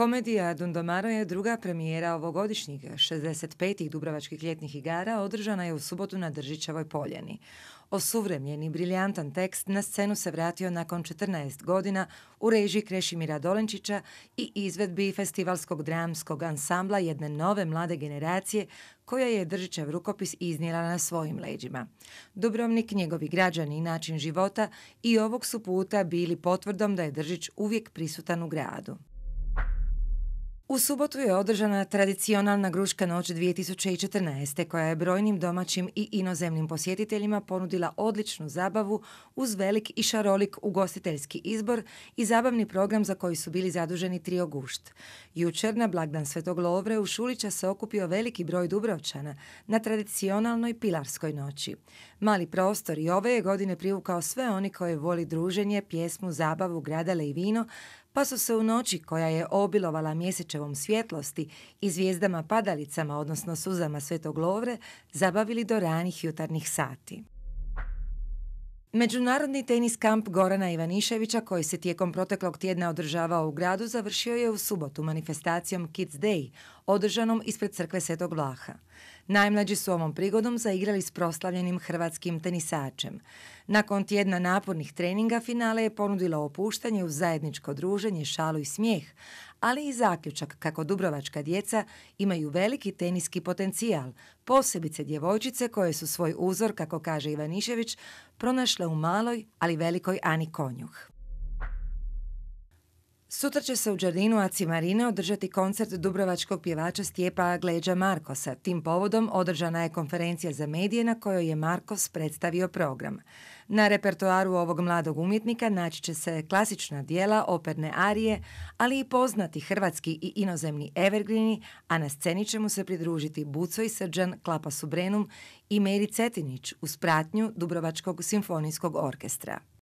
Komedija Dundomaro je druga premijera ovogodišnjih 65. Dubrovačkih ljetnih igara održana je u subotu na Držićevoj poljeni. Osuvremljeni, briljantan tekst na scenu se vratio nakon 14 godina u režiji Krešimira Dolenčića i izvedbi festivalskog dramskog ansambla jedne nove mlade generacije koja je Držićev rukopis iznijela na svojim leđima. Dubrovnik, njegovi građani i način života i ovog su puta bili potvrdom da je Držić uvijek prisutan u gradu. U subotu je održana tradicionalna Gruška noć 2014. koja je brojnim domaćim i inozemnim posjetiteljima ponudila odličnu zabavu uz velik i šarolik ugostiteljski izbor i zabavni program za koji su bili zaduženi trio gušt. Jučer na blagdan Svetog Lovre u Šulića se okupio veliki broj Dubrovčana na tradicionalnoj Pilarskoj noći. Mali prostor i ove je godine privukao sve oni koje voli druženje, pjesmu, zabavu, gradale i vino, pa su se u noći koja je obilovala mjesečevom svjetlosti i zvijezdama padalicama, odnosno suzama Svetog Lovre, zabavili do ranih jutarnjih sati. Međunarodni tenis kamp Gorana Ivaniševića, koji se tijekom proteklog tjedna održavao u gradu, završio je u subotu manifestacijom Kids Day, održanom ispred crkve Svetog Vlaha. Najmlađi su ovom prigodom zaigrali s proslavljenim hrvatskim tenisačem. Nakon tjedna napornih treninga finale je ponudila opuštanje u zajedničko druženje, šalu i smijeh, ali i zaključak kako dubrovačka djeca imaju veliki teniski potencijal, posebice djevojčice koje su svoj uzor, kako kaže Ivanišević, pronašle u maloj, ali velikoj Ani Konjuh. Sutra će se u Đardinu Aci Marine održati koncert dubrovačkog pjevača Stjepa Gleđa Markosa. Tim povodom održana je konferencija za medije na kojoj je Markos predstavio program. Na repertoaru ovog mladog umjetnika naći će se klasična dijela, operne arije, ali i poznati hrvatski i inozemni evergreeni, a na sceni će mu se pridružiti Buco i Srđan Klapa Subrenum i Meri Cetinić uz pratnju Dubrovačkog simfonijskog orkestra.